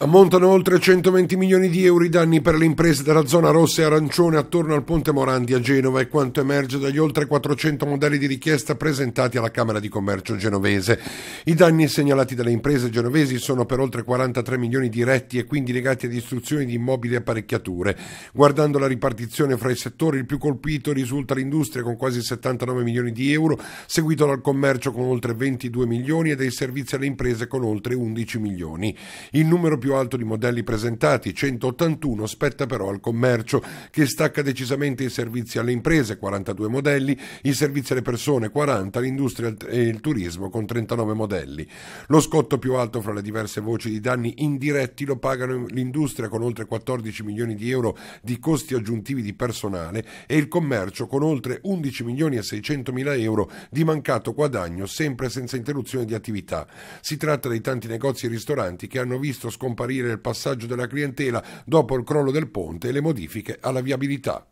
Ammontano oltre 120 milioni di euro i danni per le imprese della zona rossa e arancione attorno al Ponte Morandi a Genova e quanto emerge dagli oltre 400 modelli di richiesta presentati alla Camera di Commercio genovese. I danni segnalati dalle imprese genovesi sono per oltre 43 milioni diretti e quindi legati a distruzioni di immobili e apparecchiature. Guardando la ripartizione fra i settori, il più colpito risulta l'industria con quasi 79 milioni di euro, seguito dal commercio con oltre 22 milioni e dai servizi alle imprese con oltre 11 milioni. Il numero più più alto di modelli presentati, 181, spetta però al commercio, che stacca decisamente i servizi alle imprese, 42 modelli, i servizi alle persone, 40, l'industria e il turismo, con 39 modelli. Lo scotto più alto fra le diverse voci di danni indiretti lo pagano l'industria con oltre 14 milioni di euro di costi aggiuntivi di personale e il commercio con oltre 11 milioni e 600 mila euro di mancato guadagno sempre senza interruzione di attività. Si tratta dei tanti negozi e ristoranti che hanno visto scomparire scomparire il passaggio della clientela dopo il crollo del ponte e le modifiche alla viabilità.